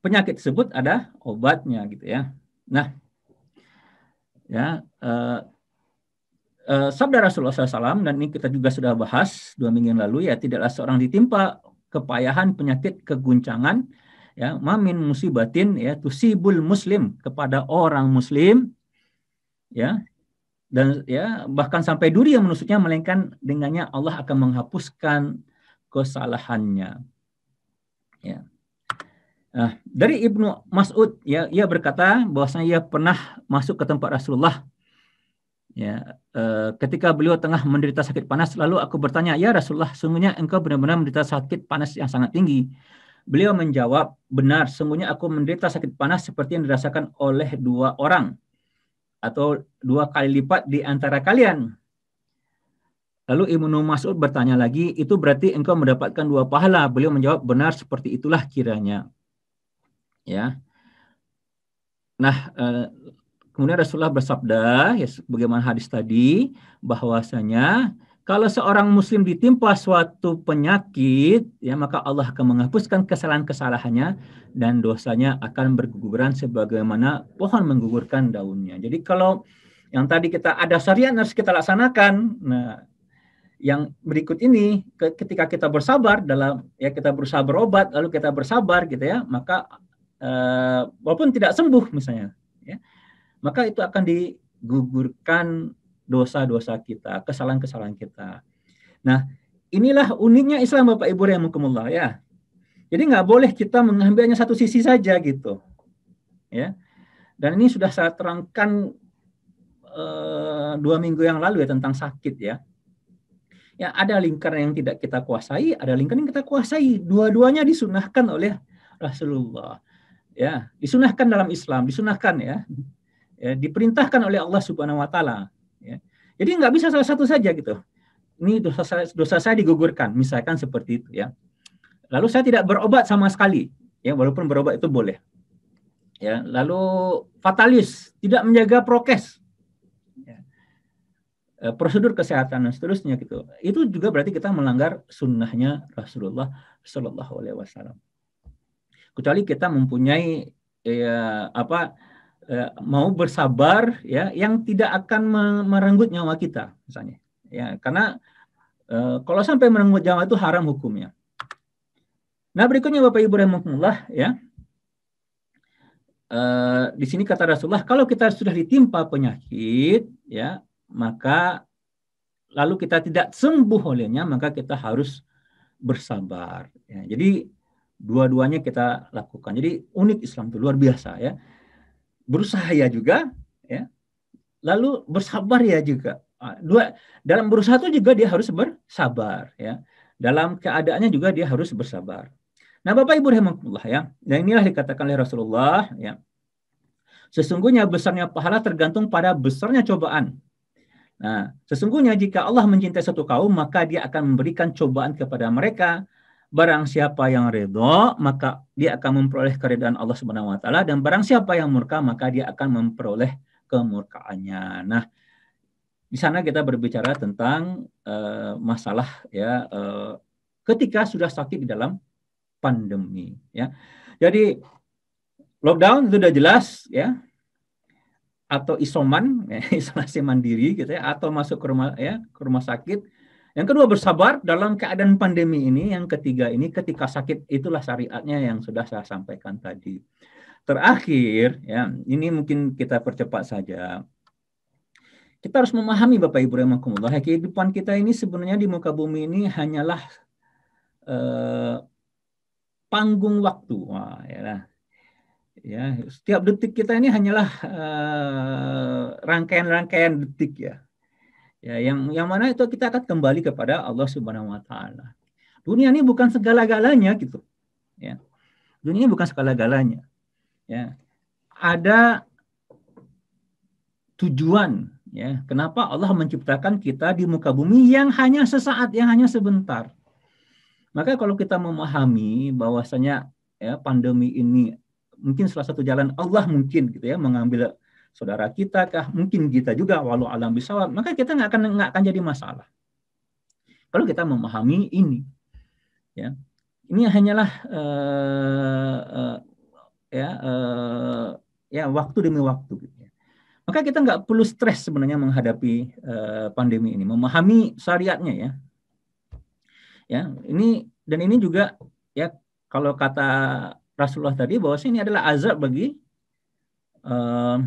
penyakit tersebut ada obatnya gitu ya. Nah, ya eh, eh, sabda Rasulullah SAW dan ini kita juga sudah bahas dua minggu yang lalu ya tidaklah seorang ditimpa kepayahan penyakit keguncangan ya mamin musibatin ya tusibul muslim kepada orang muslim ya dan ya bahkan sampai duri yang menusuknya melainkan dengannya Allah akan menghapuskan kesalahannya ya Nah, dari Ibnu Mas'ud ya ia berkata bahwasanya ia pernah masuk ke tempat Rasulullah ya e, ketika beliau tengah menderita sakit panas lalu aku bertanya ya Rasulullah sungguhnya engkau benar-benar menderita sakit panas yang sangat tinggi beliau menjawab benar sungguhnya aku menderita sakit panas seperti yang dirasakan oleh dua orang atau dua kali lipat di antara kalian lalu Ibnu Mas'ud bertanya lagi itu berarti engkau mendapatkan dua pahala beliau menjawab benar seperti itulah kiranya ya. Nah, eh, kemudian Rasulullah bersabda, ya, bagaimana hadis tadi, bahwasanya kalau seorang Muslim ditimpa suatu penyakit, ya maka Allah akan menghapuskan kesalahan-kesalahannya dan dosanya akan berguguran sebagaimana pohon menggugurkan daunnya. Jadi kalau yang tadi kita ada syariat harus kita laksanakan. Nah, yang berikut ini ketika kita bersabar dalam ya kita berusaha berobat lalu kita bersabar gitu ya maka uh, walaupun tidak sembuh misalnya, ya, maka itu akan digugurkan dosa-dosa kita, kesalahan-kesalahan kita. Nah, inilah uniknya Islam Bapak Ibu yang rahimakumullah ya. Jadi nggak boleh kita mengambilnya satu sisi saja gitu. Ya. Dan ini sudah saya terangkan uh, dua minggu yang lalu ya tentang sakit ya. Ya ada lingkar yang tidak kita kuasai, ada lingkar yang kita kuasai. Dua-duanya disunahkan oleh Rasulullah ya disunahkan dalam Islam disunahkan ya, ya diperintahkan oleh Allah Subhanahu Wa Taala ya. jadi nggak bisa salah satu saja gitu ini dosa saya, dosa saya digugurkan misalkan seperti itu ya lalu saya tidak berobat sama sekali ya walaupun berobat itu boleh ya lalu fatalis tidak menjaga prokes ya. e, prosedur kesehatan dan seterusnya gitu itu juga berarti kita melanggar sunnahnya Rasulullah Shallallahu Alaihi Wasallam kecuali kita mempunyai ya, apa eh, mau bersabar ya yang tidak akan merenggut nyawa kita misalnya ya karena eh, kalau sampai merenggut nyawa itu haram hukumnya nah berikutnya bapak ibu rahimahullah ya Uh, di sini kata Rasulullah kalau kita sudah ditimpa penyakit ya maka lalu kita tidak sembuh olehnya maka kita harus bersabar ya, jadi Dua-duanya kita lakukan. Jadi unik Islam itu luar biasa ya. Berusaha ya juga ya. Lalu bersabar ya juga. Ah, dua dalam berusaha itu juga dia harus bersabar ya. Dalam keadaannya juga dia harus bersabar. Nah, Bapak Ibu rahimakumullah ya. Dan nah, inilah dikatakan oleh Rasulullah ya. Sesungguhnya besarnya pahala tergantung pada besarnya cobaan. Nah, sesungguhnya jika Allah mencintai satu kaum, maka dia akan memberikan cobaan kepada mereka Barang siapa yang redho maka dia akan memperoleh keridhaan Allah Subhanahu wa taala dan barang siapa yang murka, maka dia akan memperoleh kemurkaannya. Nah, di sana kita berbicara tentang uh, masalah ya uh, ketika sudah sakit di dalam pandemi ya. Jadi lockdown sudah jelas ya atau isoman ya, isolasi mandiri gitu ya atau masuk ke rumah ya ke rumah sakit yang kedua bersabar dalam keadaan pandemi ini. Yang ketiga ini ketika sakit itulah syariatnya yang sudah saya sampaikan tadi. Terakhir ya ini mungkin kita percepat saja. Kita harus memahami Bapak Ibu ya, kehidupan kita ini sebenarnya di muka bumi ini hanyalah eh, panggung waktu. Wah, ya lah. Ya, setiap detik kita ini hanyalah eh, rangkaian-rangkaian eh, detik ya Ya, yang yang mana itu kita akan kembali kepada Allah Subhanahu wa taala. Dunia ini bukan segala-galanya gitu. Ya. Dunia ini bukan segala-galanya. Ya. Ada tujuan ya kenapa Allah menciptakan kita di muka bumi yang hanya sesaat yang hanya sebentar maka kalau kita memahami bahwasanya ya pandemi ini mungkin salah satu jalan Allah mungkin gitu ya mengambil saudara kita kah, mungkin kita juga walau alam bisawab, maka kita nggak akan nggak akan jadi masalah. Kalau kita memahami ini, ya ini hanyalah uh, uh, ya uh, ya waktu demi waktu. Gitu ya. Maka kita nggak perlu stres sebenarnya menghadapi uh, pandemi ini, memahami syariatnya ya. Ya ini dan ini juga ya kalau kata Rasulullah tadi bahwa ini adalah azab bagi uh,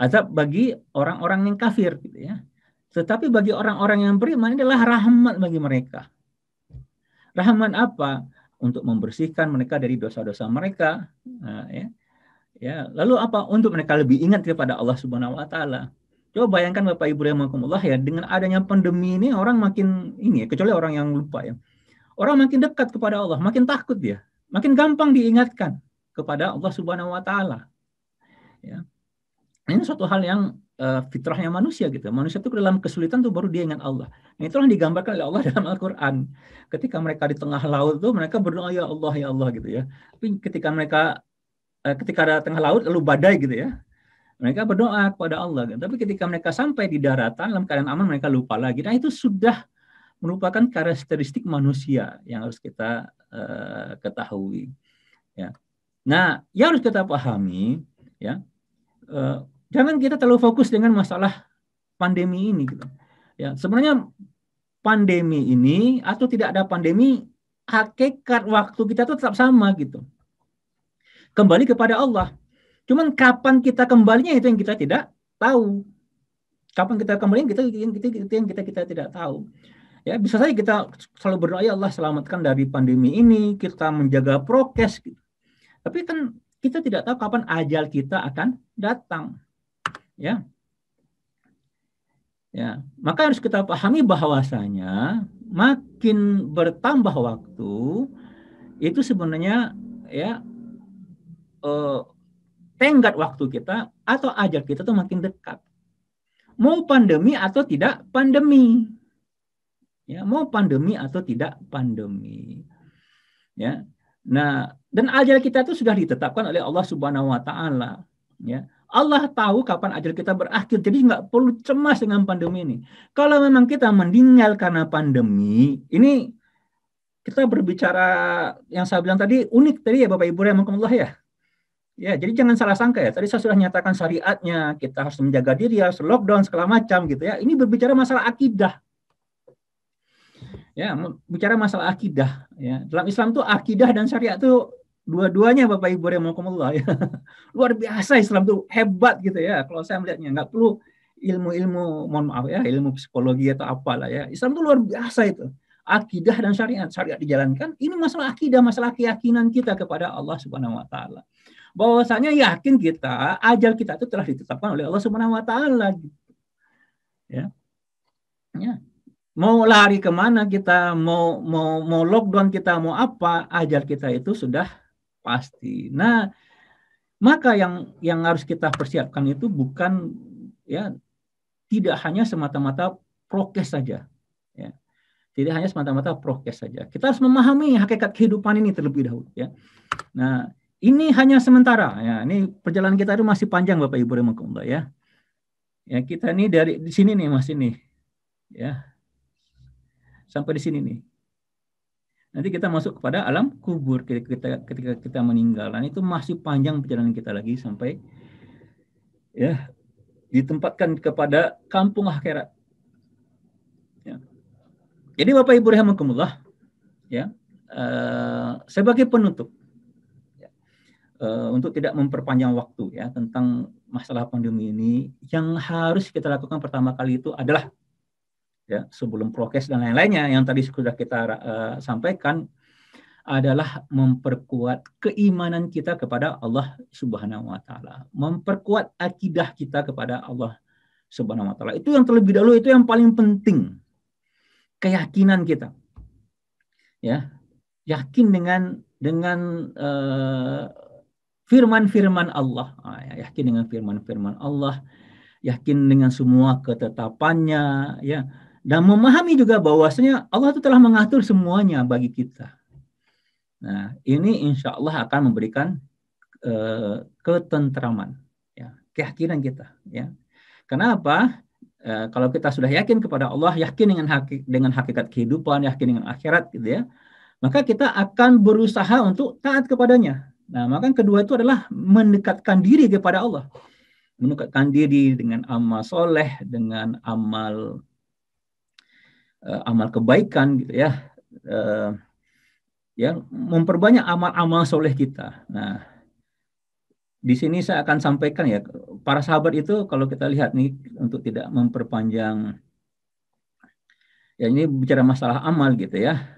azab bagi orang-orang yang kafir gitu ya. Tetapi bagi orang-orang yang beriman adalah rahmat bagi mereka. Rahmat apa? Untuk membersihkan mereka dari dosa-dosa mereka, nah, ya. Ya, lalu apa? Untuk mereka lebih ingat kepada Allah Subhanahu wa taala. Coba bayangkan Bapak Ibu yang Allah ya, dengan adanya pandemi ini orang makin ini ya, kecuali orang yang lupa ya. Orang makin dekat kepada Allah, makin takut dia, makin gampang diingatkan kepada Allah Subhanahu wa taala. Ya ini suatu hal yang uh, fitrahnya manusia gitu. Manusia itu ke dalam kesulitan tuh baru dia ingat Allah. Nah, itulah yang digambarkan oleh Allah dalam Al-Qur'an. Ketika mereka di tengah laut tuh mereka berdoa ya Allah ya Allah gitu ya. Tapi ketika mereka uh, ketika ada tengah laut lalu badai gitu ya. Mereka berdoa kepada Allah. Gitu. Tapi ketika mereka sampai di daratan dalam keadaan aman mereka lupa lagi. Nah, itu sudah merupakan karakteristik manusia yang harus kita uh, ketahui. Ya. Nah, yang harus kita pahami ya jangan kita terlalu fokus dengan masalah pandemi ini gitu. Ya, sebenarnya pandemi ini atau tidak ada pandemi hakikat waktu kita tuh tetap sama gitu. Kembali kepada Allah. Cuman kapan kita kembalinya itu yang kita tidak tahu. Kapan kita kembali kita yang kita, kita yang kita kita tidak tahu. Ya, bisa saja kita selalu berdoa ya Allah selamatkan dari pandemi ini, kita menjaga prokes gitu. Tapi kan kita tidak tahu kapan ajal kita akan datang. Ya. Ya, maka harus kita pahami bahwasanya makin bertambah waktu itu sebenarnya ya eh, tenggat waktu kita atau ajal kita tuh makin dekat. Mau pandemi atau tidak pandemi. Ya, mau pandemi atau tidak pandemi. Ya. Nah, dan ajal kita itu sudah ditetapkan oleh Allah Subhanahu wa taala, ya. Allah tahu kapan ajal kita berakhir. Jadi nggak perlu cemas dengan pandemi ini. Kalau memang kita meninggal karena pandemi, ini kita berbicara yang saya bilang tadi unik tadi ya Bapak Ibu yang Allah ya. Ya, jadi jangan salah sangka ya. Tadi saya sudah nyatakan syariatnya, kita harus menjaga diri, harus lockdown segala macam gitu ya. Ini berbicara masalah akidah. Ya, bicara masalah akidah ya. Dalam Islam tuh akidah dan syariat tuh dua-duanya Bapak Ibu yang mau rahimakumullah ya. Luar biasa Islam tuh hebat gitu ya. Kalau saya melihatnya nggak perlu ilmu-ilmu mohon maaf ya, ilmu psikologi atau apalah ya. Islam tuh luar biasa itu. Akidah dan syariat, syariat dijalankan, ini masalah akidah, masalah keyakinan kita kepada Allah Subhanahu wa taala. Bahwasanya yakin kita, ajal kita itu telah ditetapkan oleh Allah Subhanahu wa taala. Gitu. Ya. Ya mau lari kemana kita, mau mau mau lockdown kita, mau apa, ajar kita itu sudah pasti. Nah, maka yang yang harus kita persiapkan itu bukan ya tidak hanya semata-mata prokes saja. Ya. Tidak hanya semata-mata prokes saja. Kita harus memahami hakikat kehidupan ini terlebih dahulu. Ya. Nah, ini hanya sementara. Ya, ini perjalanan kita itu masih panjang, Bapak Ibu Remakunda ya. Ya, kita ini dari di sini nih masih nih. Ya. Sampai di sini nih nanti kita masuk kepada alam kubur ketika kita, ketika kita meninggal dan nah, itu masih panjang perjalanan kita lagi sampai ya ditempatkan kepada kampung akhirat ya. jadi bapak ibu rahimakumullah ya uh, sebagai penutup ya, eh, untuk tidak memperpanjang waktu ya tentang masalah pandemi ini yang harus kita lakukan pertama kali itu adalah ya sebelum prokes dan lain-lainnya yang tadi sudah kita uh, sampaikan adalah memperkuat keimanan kita kepada Allah Subhanahu wa taala, memperkuat akidah kita kepada Allah Subhanahu wa taala. Itu yang terlebih dahulu itu yang paling penting. Keyakinan kita. Ya. Yakin dengan dengan eh, firman-firman uh, Allah. Ah, ya, yakin dengan firman-firman Allah, yakin dengan semua ketetapannya ya dan memahami juga bahwasanya Allah itu telah mengatur semuanya bagi kita. Nah, ini insya Allah akan memberikan uh, ketentraman, ya, keyakinan kita. Ya, kenapa? Uh, kalau kita sudah yakin kepada Allah, yakin dengan haki, dengan hakikat kehidupan, yakin dengan akhirat, gitu ya, maka kita akan berusaha untuk taat kepadanya. Nah, maka kedua itu adalah mendekatkan diri kepada Allah, mendekatkan diri dengan amal soleh, dengan amal uh, amal kebaikan gitu ya uh, eh, yang memperbanyak amal-amal soleh kita. Nah, di sini saya akan sampaikan ya para sahabat itu kalau kita lihat nih untuk tidak memperpanjang ya ini bicara masalah amal gitu ya.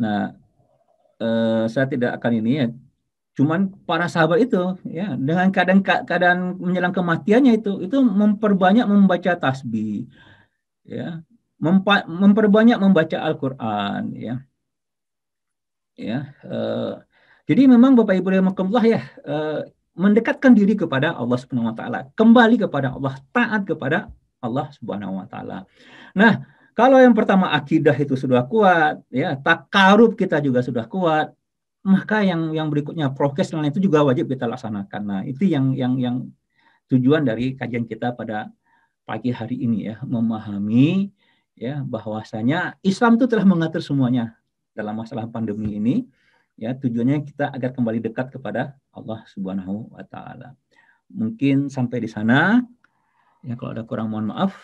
Nah, eh, saya tidak akan ini ya. Cuman para sahabat itu ya dengan kadang keadaan menjelang kematiannya itu itu memperbanyak membaca tasbih ya memperbanyak membaca Al-Qur'an ya. Ya, uh, jadi memang Bapak Ibu rahimakumullah ya, uh, mendekatkan diri kepada Allah Subhanahu wa taala, kembali kepada Allah, taat kepada Allah Subhanahu wa taala. Nah, kalau yang pertama akidah itu sudah kuat, ya takarub kita juga sudah kuat, maka yang yang berikutnya prokes dan lain itu juga wajib kita laksanakan. Nah, itu yang yang yang tujuan dari kajian kita pada pagi hari ini ya, memahami ya bahwasanya Islam itu telah mengatur semuanya dalam masalah pandemi ini ya tujuannya kita agar kembali dekat kepada Allah Subhanahu wa taala. Mungkin sampai di sana ya kalau ada kurang mohon maaf.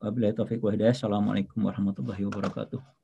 Wabillahi taufik wa hidayah. Assalamualaikum warahmatullahi wabarakatuh.